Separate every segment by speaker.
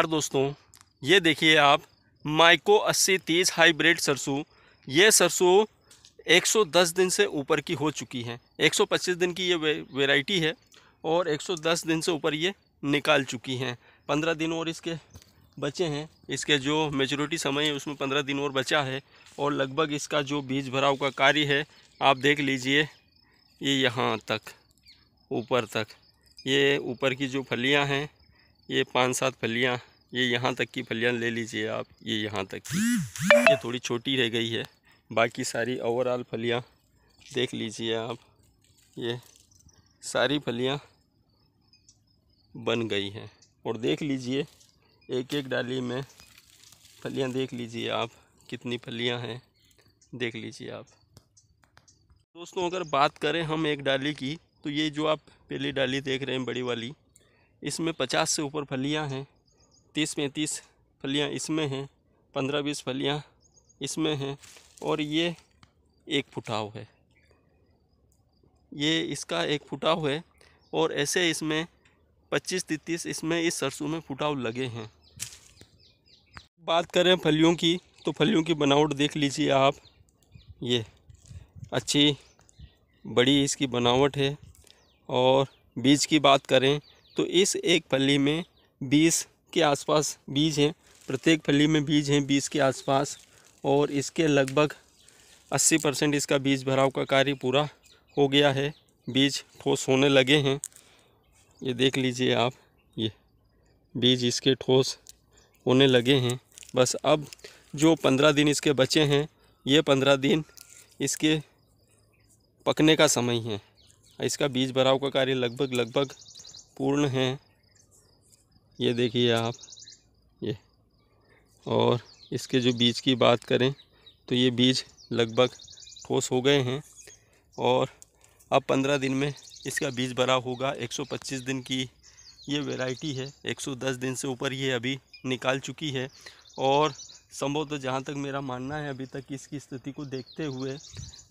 Speaker 1: नमस्कार दोस्तों ये देखिए आप माइको अस्सी तीस हाईब्रिड सरसों ये सरसों 110 दिन से ऊपर की हो चुकी है 125 दिन की ये वे, वेराइटी है और 110 दिन से ऊपर ये निकाल चुकी हैं 15 दिन और इसके बचे हैं इसके जो मेजोरिटी समय है उसमें 15 दिन और बचा है और लगभग इसका जो बीज भराव का कार्य है आप देख लीजिए ये यहाँ तक ऊपर तक ये ऊपर की जो फलियाँ हैं ये पाँच सात फलियाँ ये यहाँ तक की फलियाँ ले लीजिए आप ये यहाँ तक की ये थोड़ी छोटी रह गई है बाकी सारी ओवरऑल फलियाँ देख लीजिए आप ये सारी फलियाँ बन गई हैं और देख लीजिए एक एक डाली में फलियाँ देख लीजिए आप कितनी फलियाँ हैं देख लीजिए आप दोस्तों अगर बात करें हम एक डाली की तो ये जो आप पहली डाली देख रहे हैं बड़ी वाली इसमें पचास से ऊपर फलियाँ हैं तीस पैंतीस फलियाँ इसमें हैं पंद्रह बीस फलियाँ इसमें हैं और ये एक फुटाव है ये इसका एक फुटाव है और ऐसे इसमें पच्चीस तीतीस इसमें इस सरसों में फुटाव लगे हैं बात करें फलियों की तो फलियों की बनावट देख लीजिए आप ये अच्छी बड़ी इसकी बनावट है और बीज की बात करें तो इस एक फली में बीस के आसपास बीज हैं प्रत्येक फली में बीज हैं बीस के आसपास और इसके लगभग अस्सी परसेंट इसका बीज भराव का कार्य पूरा हो गया है बीज ठोस होने लगे हैं ये देख लीजिए आप ये बीज इसके ठोस होने लगे हैं बस अब जो पंद्रह दिन इसके बचे हैं ये पंद्रह दिन इसके पकने का समय है इसका बीज भराव का कार्य लगभग लगभग पूर्ण हैं ये देखिए आप ये और इसके जो बीज की बात करें तो ये बीज लगभग ठोस हो गए हैं और अब पंद्रह दिन में इसका बीज भरा होगा एक सौ पच्चीस दिन की ये वैरायटी है एक सौ दस दिन से ऊपर ये अभी निकाल चुकी है और संभवतः तो जहाँ तक मेरा मानना है अभी तक इसकी स्थिति को देखते हुए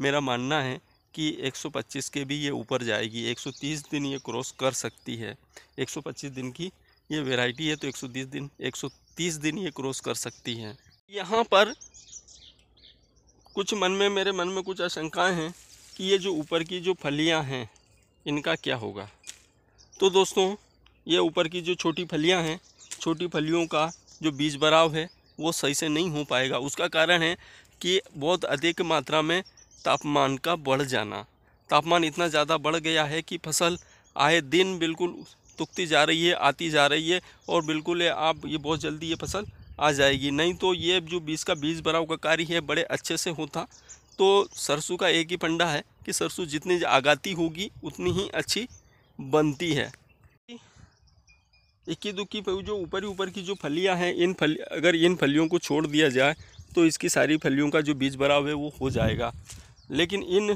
Speaker 1: मेरा मानना है कि 125 के भी ये ऊपर जाएगी 130 दिन ये क्रॉस कर सकती है 125 दिन की ये वेराइटी है तो 130 दिन 130 दिन ये क्रॉस कर सकती है यहाँ पर कुछ मन में मेरे मन में कुछ आशंकाएँ हैं कि ये जो ऊपर की जो फलियाँ हैं इनका क्या होगा तो दोस्तों ये ऊपर की जो छोटी फलियाँ हैं छोटी फलियों का जो बीज भराव है वो सही से नहीं हो पाएगा उसका कारण है कि बहुत अधिक मात्रा में तापमान का बढ़ जाना तापमान इतना ज़्यादा बढ़ गया है कि फसल आए दिन बिल्कुल तुकती जा रही है आती जा रही है और बिल्कुल ये आप ये बहुत जल्दी ये फसल आ जाएगी नहीं तो ये जो बीज का बीज भराव का कार्य है बड़े अच्छे से होता तो सरसों का एक ही फंडा है कि सरसों जितनी आगाती होगी उतनी ही अच्छी बनती है इक्की दुक्की पे जो ऊपर ही ऊपर की जो फलियां हैं इन फल अगर इन फलियों को छोड़ दिया जाए तो इसकी सारी फलियों का जो बीज भराव है वो हो जाएगा लेकिन इन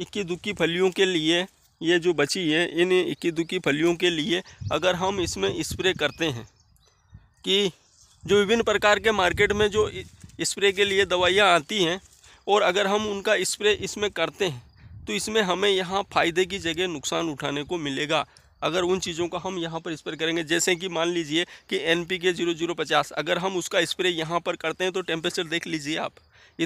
Speaker 1: इक्की दुक्की फलियों के लिए ये जो बची है इन इक्की दुक्की फलियों के लिए अगर हम इसमें स्प्रे करते हैं कि जो विभिन्न प्रकार के मार्केट में जो स्प्रे के लिए दवाइयाँ आती हैं और अगर हम उनका स्प्रे इसमें करते हैं तो इसमें हमें यहाँ फ़ायदे की जगह नुकसान उठाने को मिलेगा अगर उन चीज़ों का हम यहाँ पर स्प्रे करेंगे जैसे कि मान लीजिए कि N P K zero zero पचास अगर हम उसका स्प्रे यहाँ पर करते हैं तो टेम्परेचर देख लीजिए आप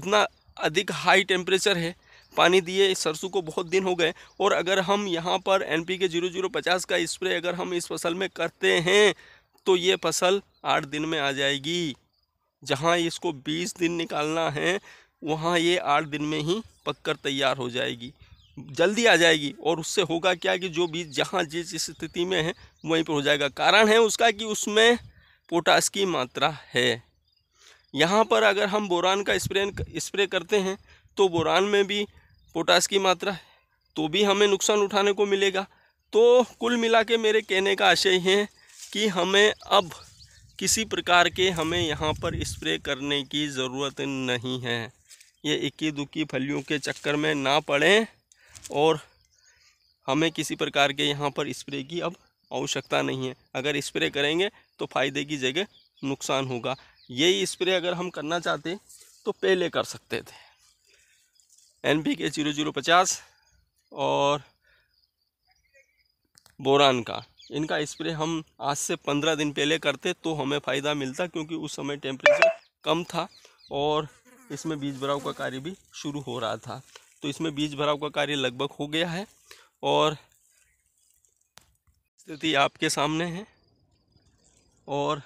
Speaker 1: इतना अधिक हाई टेम्परेचर है पानी दिए इस सरसों को बहुत दिन हो गए और अगर हम यहाँ पर N P K zero zero पचास का स्प्रे अगर हम इस फसल में करते हैं तो ये फसल आठ दिन में आ जाएगी जहाँ इसको बीस दिन निकालना है वहाँ ये आठ दिन में ही पककर तैयार हो जाएगी जल्दी आ जाएगी और उससे होगा क्या कि जो बीज जहाँ जिस स्थिति में है वहीं पर हो जाएगा कारण है उसका कि उसमें पोटास की मात्रा है यहाँ पर अगर हम बोरान का स्प्रे स्प्रे करते हैं तो बोरान में भी पोटास की मात्रा तो भी हमें नुकसान उठाने को मिलेगा तो कुल मिला के मेरे कहने का आशय है कि हमें अब किसी प्रकार के हमें यहाँ पर स्प्रे करने की ज़रूरत नहीं है ये इक्की दुक्की फलियों के चक्कर में ना पड़ें और हमें किसी प्रकार के यहाँ पर स्प्रे की अब आवश्यकता नहीं है अगर स्प्रे करेंगे तो फ़ायदे की जगह नुकसान होगा यही स्प्रे अगर हम करना चाहते तो पहले कर सकते थे N P K zero zero पचास और बोरान का इनका स्प्रे हम आज से पंद्रह दिन पहले करते तो हमें फ़ायदा मिलता क्योंकि उस समय टेम्परेचर कम था और इसमें बीज भराव का कार्य भी शुरू हो रहा था तो इसमें बीज भराव का कार्य लगभग हो गया है और स्थिति आपके सामने है और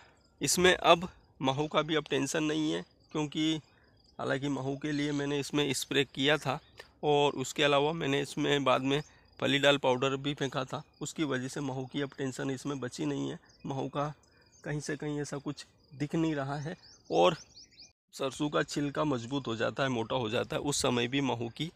Speaker 1: इसमें अब माहू का भी अब टेंशन नहीं है क्योंकि हालांकि महू के लिए मैंने इसमें स्प्रे किया था और उसके अलावा मैंने इसमें बाद में फली डाल पाउडर भी फेंका था उसकी वजह से महू की अब टेंशन इसमें बची नहीं है महू का कहीं से कहीं ऐसा कुछ दिख नहीं रहा है और सरसों का छिलका मजबूत हो जाता है मोटा हो जाता है उस समय भी महू की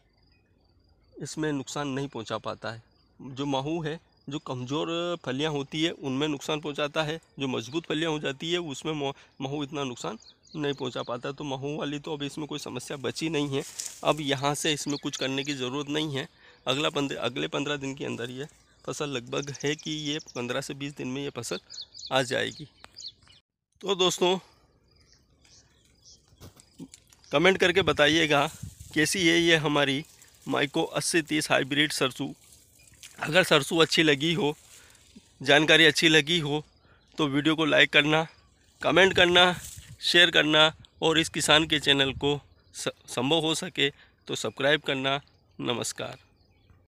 Speaker 1: इसमें नुकसान नहीं पहुंचा पाता है जो महू है जो कमज़ोर फलियां होती है उनमें नुकसान पहुंचाता है जो मजबूत फलियां हो जाती है उसमें महू इतना नुकसान नहीं पहुंचा पाता तो महू वाली तो अब इसमें कोई समस्या बची नहीं है अब यहाँ से इसमें कुछ करने की ज़रूरत नहीं है अगला पंद्रह अगले पंद्रह दिन के अंदर ये फसल लगभग है कि ये पंद्रह से बीस दिन में ये फसल आ जाएगी तो दोस्तों कमेंट करके बताइएगा कैसी है ये हमारी माइको अस्सी तीस हाईब्रिड सरसों अगर सरसों अच्छी लगी हो जानकारी अच्छी लगी हो तो वीडियो को लाइक करना कमेंट करना शेयर करना और इस किसान के चैनल को संभव हो सके तो सब्सक्राइब करना नमस्कार